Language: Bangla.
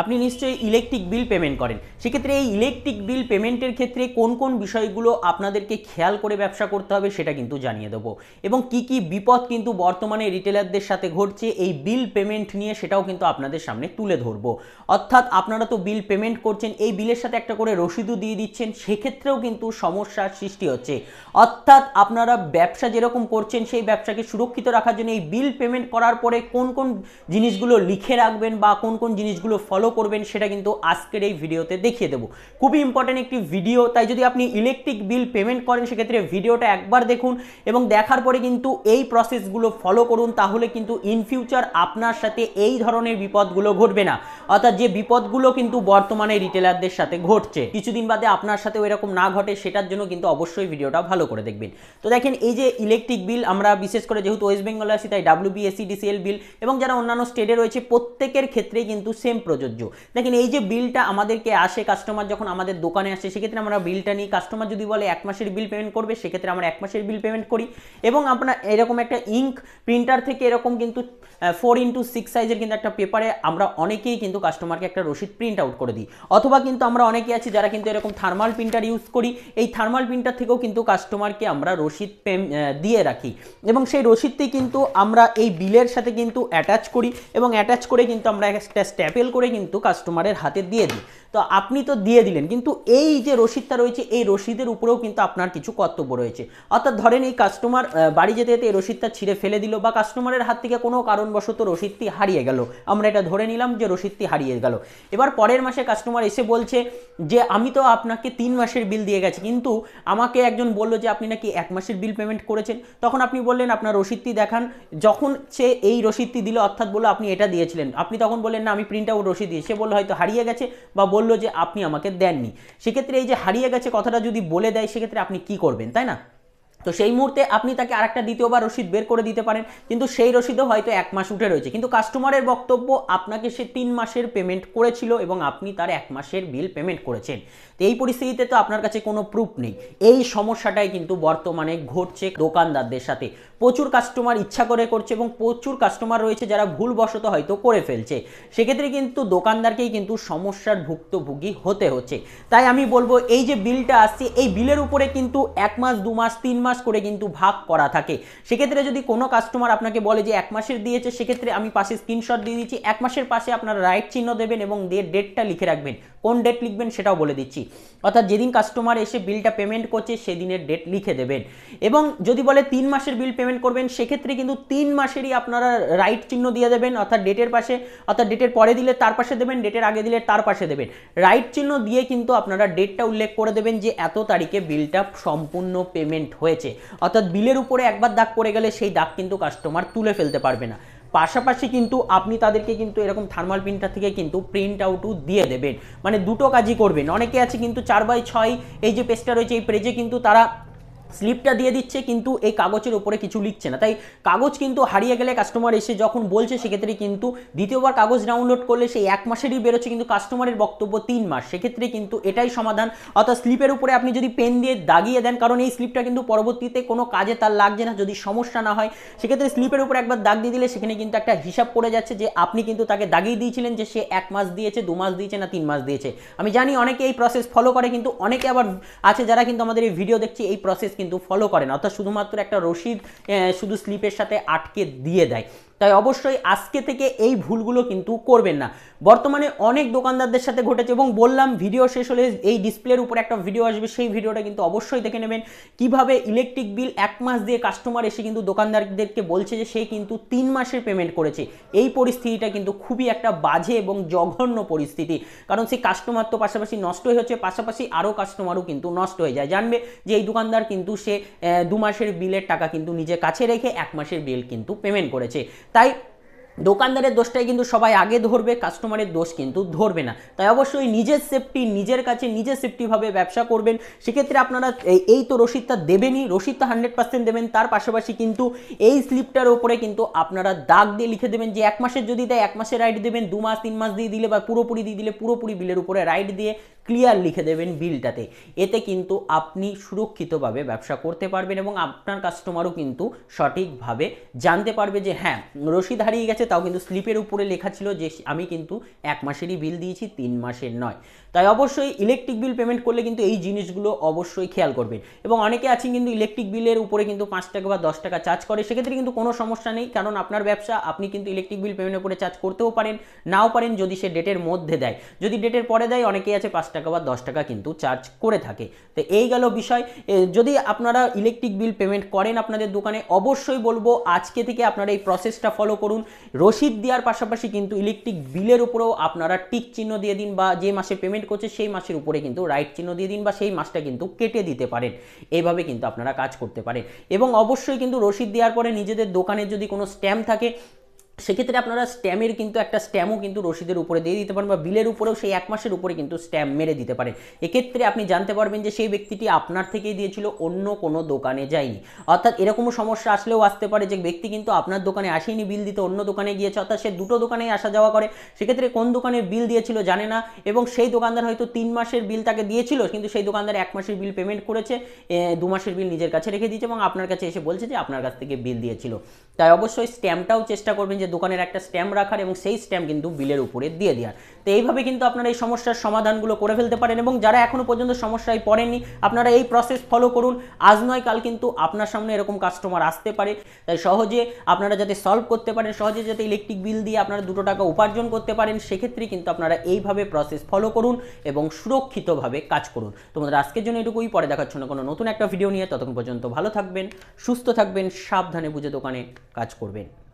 আপনি নিশ্চয়ই ইলেকট্রিক বিল পেমেন্ট করেন সেক্ষেত্রে এই ইলেকট্রিক বিল পেমেন্টের ক্ষেত্রে কোন কোন বিষয়গুলো আপনাদেরকে খেয়াল করে ব্যবসা করতে হবে সেটা কিন্তু জানিয়ে দেবো এবং কি কি বিপদ কিন্তু বর্তমানে রিটেলারদের সাথে ঘটছে এই বিল পেমেন্ট নিয়ে সেটাও কিন্তু আপনাদের সামনে তুলে ধরবো অর্থাৎ আপনারা তো বিল পেমেন্ট করছেন এই বিলের সাথে একটা করে রসিদও দিয়ে দিচ্ছেন সেক্ষেত্রেও কিন্তু সমস্যার সৃষ্টি হচ্ছে অর্থাৎ আপনারা ব্যবসা যেরকম করছেন সেই ব্যবসাকে সুরক্ষিত রাখার জন্য এই বিল পেমেন্ট করার পরে কোন কোন জিনিসগুলো লিখে রাখবেন বা কোন কোন জিনিসগুলো ফলো ফলো করবেন সেটা কিন্তু আজকের এই ভিডিওতে দেখিয়ে দেবো খুবই ইম্পর্টেন্ট একটি ভিডিও তাই যদি আপনি ইলেকট্রিক বিল পেমেন্ট করেন সেক্ষেত্রে ভিডিওটা একবার দেখুন এবং দেখার পরে কিন্তু এই প্রসেসগুলো ফলো করুন তাহলে কিন্তু ইন ফিউচার আপনার সাথে এই ধরনের বিপদগুলো ঘটবে না অর্থাৎ যে বিপদগুলো কিন্তু বর্তমানে রিটেলারদের সাথে ঘটছে কিছুদিন বাদে আপনার সাথে এরকম না ঘটে সেটার জন্য কিন্তু অবশ্যই ভিডিওটা ভালো করে দেখবেন তো দেখেন এই যে ইলেকট্রিক বিল আমরা বিশেষ করে যেহেতু ওয়েস্ট বেঙ্গলে আসি তাই ডাব্লিউবিএসসি ডিসিএল বিল এবং যারা অন্যান্য স্টেটে রয়েছে প্রত্যেকের ক্ষেত্রেই কিন্তু সেম প্রযোজ্য প্রযোজ্য দেখেন এই যে বিলটা আমাদেরকে আসে কাস্টমার যখন আমাদের দোকানে আসে সেক্ষেত্রে আমরা বিলটা নিই কাস্টমার যদি বলে এক মাসের বিল পেমেন্ট করবে সেক্ষেত্রে আমরা এক মাসের বিল পেমেন্ট করি এবং আপনার এরকম একটা ইঙ্ক প্রিন্টার থেকে এরকম কিন্তু ফোর ইন্টু সিক্স সাইজের কিন্তু একটা পেপারে আমরা অনেকেই কিন্তু কাস্টমারকে একটা রসিদ প্রিন্ট আউট করে দিই অথবা কিন্তু আমরা অনেকেই আছি যারা কিন্তু এরকম থার্মাল প্রিন্টার ইউজ করি এই থার্মাল প্রিন্টার থেকেও কিন্তু কাস্টমারকে আমরা রসিদ দিয়ে রাখি এবং সেই রসিদটি কিন্তু আমরা এই বিলের সাথে কিন্তু অ্যাটাচ করি এবং অ্যাটাচ করে কিন্তু আমরা একটা স্ট্যাপেল করে কিন্তু কিন্তু কাস্টমারের হাতে দিয়ে দিই তো আপনি তো দিয়ে দিলেন কিন্তু এই যে রসিদটা রয়েছে এই রসিদের উপরেও কিন্তু আপনার কিছু কর্তব্য রয়েছে অর্থাৎ ধরেন এই কাস্টমার বাড়ি যেতে যেতে এই রসিদটা ছিঁড়ে ফেলে দিল বা কাস্টমারের হাত থেকে কোনো কারণবশত রসিদটি হারিয়ে গেল আমরা এটা ধরে নিলাম যে রসিদটি হারিয়ে গেল এবার পরের মাসে কাস্টমার এসে বলছে যে আমি তো আপনাকে তিন মাসের বিল দিয়ে গেছি কিন্তু আমাকে একজন বলল যে আপনি নাকি এক মাসের বিল পেমেন্ট করেছেন তখন আপনি বললেন আপনার রসিদটি দেখান যখন সে এই রসিদটি দিল অর্থাৎ বলল আপনি এটা দিয়েছিলেন আপনি তখন বললেন না আমি প্রিন্ট আউট রসিদ থেকে সে বললো হয়তো হারিয়ে গেছে বা বললো যে আপনি আমাকে দেননি সেক্ষেত্রে এই যে হারিয়ে গেছে কথাটা যদি বলে দেয় সেক্ষেত্রে আপনি কি করবেন তাই না তো সেই মুহূর্তে আপনি তাকে আরেকটা দ্বিতীয়বার রসিদ বের করে দিতে পারেন কিন্তু সেই রসিদও হয়তো এক মাস উঠে রয়েছে কিন্তু কাস্টমারের বক্তব্য আপনাকে সে তিন মাসের পেমেন্ট করেছিল এবং আপনি তার এক মাসের বিল পেমেন্ট করেছেন তো এই পরিস্থিতিতে তো আপনার কাছে কোনো প্রুফ নেই এই সমস্যাটাই কিন্তু বর্তমানে ঘটছে দোকানদারদের সাথে প্রচুর কাস্টমার ইচ্ছা করে করছে এবং প্রচুর কাস্টমার রয়েছে যারা ভুলবশত হয়তো করে ফেলছে সেক্ষেত্রে কিন্তু দোকানদারকেই কিন্তু সমস্যার ভুক্তভোগী হতে হচ্ছে তাই আমি বলবো এই যে বিলটা আসছে এই বিলের উপরে কিন্তু এক মাস দু মাস তিন মাস মাস করে কিন্তু ভাগ করা থাকে সেক্ষেত্রে যদি কোনো কাস্টমার আপনাকে বলে যে এক মাসের দিয়েছে সেক্ষেত্রে আমি পাশে স্ক্রিনশট দিয়ে দিচ্ছি এক মাসের পাশে আপনারা রাইট চিহ্ন দেবেন এবং দিয়ে ডেটটা লিখে রাখবেন কোন ডেট লিখবেন সেটাও বলে দিচ্ছি অর্থাৎ যেদিন কাস্টমার এসে বিলটা পেমেন্ট করছে সেদিনের ডেট লিখে দেবেন এবং যদি বলে তিন মাসের বিল পেমেন্ট করবেন সেক্ষেত্রে কিন্তু তিন মাসেরই আপনারা রাইট চিহ্ন দিয়ে দেবেন অর্থাৎ ডেটের পাশে অর্থাৎ ডেটের পরে দিলে তার পাশে দেবেন ডেটের আগে দিলে তার পাশে দেবেন রাইট চিহ্ন দিয়ে কিন্তু আপনারা ডেটটা উল্লেখ করে দেবেন যে এত তারিখে বিলটা সম্পূর্ণ পেমেন্ট হয়েছে অর্থাৎ বিলের উপরে একবার দাগ পড়ে গেলে সেই দাগ কিন্তু কাস্টমার তুলে ফেলতে পারবে না পাশাপাশি কিন্তু আপনি তাদেরকে কিন্তু এরকম থার্মাল প্রিন্টার থেকে কিন্তু প্রিন্ট আউটও দিয়ে দেবেন মানে দুটো কাজই করবেন অনেকে আছে কিন্তু চার বাই ছয় এই যে পেজটা রয়েছে এই পেজে কিন্তু তারা স্লিপটা দিয়ে দিচ্ছে কিন্তু এই কাগজের উপরে কিছু লিখছে না তাই কাগজ কিন্তু হারিয়ে গেলে কাস্টমার এসে যখন বলছে সেক্ষেত্রে কিন্তু দ্বিতীয়বার কাগজ ডাউনলোড করলে সেই এক মাসেরই বেরোচ্ছে কিন্তু কাস্টমারের বক্তব্য তিন মাস সেক্ষেত্রে কিন্তু এটাই সমাধান অর্থাৎ স্লিপের উপরে আপনি যদি পেন দিয়ে দাগিয়ে দেন কারণ এই স্লিপটা কিন্তু পরবর্তীতে কোনো কাজে তার লাগছে না যদি সমস্যা না হয় সেক্ষেত্রে স্লিপের উপরে একবার দাগ দিয়ে দিলে সেখানে কিন্তু একটা হিসাব পড়ে যাচ্ছে যে আপনি কিন্তু তাকে দাগিয়ে দিয়েছিলেন যে সে এক মাস দিয়েছে দু মাস দিয়েছে না তিন মাস দিয়েছে আমি জানি অনেকে এই প্রসেস ফলো করে কিন্তু অনেকে আবার আছে যারা কিন্তু আমাদের এই ভিডিও দেখছে এই প্রসেস কিন্তু ফলো করে না অর্থাৎ শুধুমাত্র একটা রশিদ শুধু স্লিপের সাথে আটকে দিয়ে দেয় তাই অবশ্যই আজকে থেকে এই ভুলগুলো কিন্তু করবেন না বর্তমানে অনেক দোকানদারদের সাথে ঘটেছে এবং বললাম ভিডিও শেষ হলে এই ডিসপ্লের উপর একটা ভিডিও আসবে সেই ভিডিওটা কিন্তু অবশ্যই দেখে নেবেন কিভাবে ইলেকট্রিক বিল এক মাস দিয়ে কাস্টমার এসে কিন্তু দোকানদারদেরকে বলছে যে সে কিন্তু তিন মাসের পেমেন্ট করেছে এই পরিস্থিতিটা কিন্তু খুবই একটা বাজে এবং জঘন্য পরিস্থিতি কারণ সেই কাস্টমার তো পাশাপাশি নষ্ট হয়ে হচ্ছে পাশাপাশি আরও কাস্টমারও কিন্তু নষ্ট হয়ে যায় জানবে যে এই দোকানদার কিন্তু সে দু মাসের বিলের টাকা কিন্তু নিজে কাছে রেখে এক মাসের বিল কিন্তু পেমেন্ট করেছে তাই দোকানদারের দোষটাই কিন্তু সবাই আগে ধরবে কাস্টমারের দোষ কিন্তু ধরবে না তাই অবশ্যই নিজের সেফটি নিজের কাছে নিজে সেফটিভাবে ব্যবসা করবেন সেক্ষেত্রে আপনারা এই তো রসিদটা দেবেনই রসিদটা হান্ড্রেড পার্সেন্ট দেবেন তার পাশাপাশি কিন্তু এই স্লিপটার ওপরে কিন্তু আপনারা দাগ দিয়ে লিখে দেবেন যে এক মাসের যদি দেয় এক মাসের রাইড দেবেন দু মাস তিন মাস দিয়ে দিলে বা পুরোপুরি দিয়ে দিলে পুরোপুরি বিলের উপরে রাইড দিয়ে ক্লিয়ার লিখে দেবেন বিলটাতে এতে কিন্তু আপনি সুরক্ষিতভাবে ব্যবসা করতে পারবেন এবং আপনার কাস্টমারও কিন্তু সঠিকভাবে জানতে পারবে যে হ্যাঁ রশিদ হারিয়ে গেছে তাও কিন্তু স্লিপের উপরে লেখা ছিল যে আমি কিন্তু এক মাসেরই বিল দিয়েছি তিন মাসের নয় তাই অবশ্যই ইলেকট্রিক বিল পেমেন্ট করলে কিন্তু এই জিনিসগুলো অবশ্যই খেয়াল করবেন এবং অনেকে আছেন কিন্তু ইলেকট্রিক বিলের উপরে কিন্তু পাঁচ টাকা বা দশ টাকা চার্জ করে সেক্ষেত্রে কিন্তু কোনো সমস্যা নেই কারণ আপনার ব্যবসা আপনি কিন্তু ইলেকট্রিক বিল পেমেন্টের উপরে চার্জ করতেও পারেন নাও পারেন যদি সে ডেটের মধ্যে দেয় যদি ডেটের পরে দেয় অনেকেই আছে পাঁচ টাকা বা দশ টাকা কিন্তু চার্জ করে থাকে তো এই গেল বিষয় যদি আপনারা ইলেকট্রিক বিল পেমেন্ট করেন আপনাদের দোকানে অবশ্যই বলবো আজকে থেকে আপনারা এই প্রসেসটা ফলো করুন রসিদ দেওয়ার পাশাপাশি কিন্তু ইলেকট্রিক বিলের উপরেও আপনারা টিক চিহ্ন দিয়ে দিন বা যে মাসে পেমেন্ট করছে সেই মাসের উপরে কিন্তু রাইট চিহ্ন দিয়ে দিন বা সেই মাসটা কিন্তু কেটে দিতে পারেন এইভাবে কিন্তু আপনারা কাজ করতে পারেন এবং অবশ্যই কিন্তু রসিদ দেওয়ার পরে নিজেদের দোকানের যদি কোনো স্ট্যাম্প থাকে সেক্ষেত্রে আপনারা স্ট্যামের কিন্তু একটা স্ট্যামও কিন্তু রসিদের উপরে দিয়ে দিতে পারেন বা বিলের উপরেও সেই এক মাসের উপরে কিন্তু স্ট্যাম্প মেরে দিতে পারেন এক্ষেত্রে আপনি জানতে পারবেন যে সেই ব্যক্তিটি আপনার থেকেই দিয়েছিল অন্য কোনো দোকানে যায়নি অর্থাৎ এরকমও সমস্যা আসলেও আসতে পারে যে ব্যক্তি কিন্তু আপনার দোকানে আসেনি বিল দিতে অন্য দোকানে গিয়েছে অর্থাৎ সে দুটো দোকানেই আসা যাওয়া করে সেক্ষেত্রে কোন দোকানে বিল দিয়েছিল জানে না এবং সেই দোকানদার হয়তো তিন মাসের বিল তাকে দিয়েছিল কিন্তু সেই দোকানদার এক মাসের বিল পেমেন্ট করেছে দু মাসের বিল নিজের কাছে রেখে দিয়েছে এবং আপনার কাছে এসে বলছে যে আপনার কাছ থেকে বিল দিয়েছিল তাই অবশ্যই স্ট্যাম্পটাও চেষ্টা করবেন যে যে দোকানের একটা স্ট্যাম্প রাখার এবং সেই স্ট্যাম্প কিন্তু বিলের উপরে দিয়ে দেওয়ার তো এইভাবে কিন্তু আপনারা এই সমস্যার সমাধানগুলো করে ফেলতে পারেন এবং যারা এখনও পর্যন্ত সমস্যায় পড়েননি আপনারা এই প্রসেস ফলো করুন আজ নয় কাল কিন্তু আপনার সামনে এরকম কাস্টমার আসতে পারে তাই সহজে আপনারা যাতে সলভ করতে পারেন সহজে যাতে ইলেকট্রিক বিল দিয়ে আপনারা দুটো টাকা উপার্জন করতে পারেন সেক্ষেত্রে কিন্তু আপনারা এইভাবে প্রসেস ফলো করুন এবং সুরক্ষিতভাবে কাজ করুন তোমাদের আজকের জন্য এটুকুই পরে দেখার জন্য কোনো নতুন একটা ভিডিও নিয়ে ততক্ষণ পর্যন্ত ভালো থাকবেন সুস্থ থাকবেন সাবধানে বুঝে দোকানে কাজ করবেন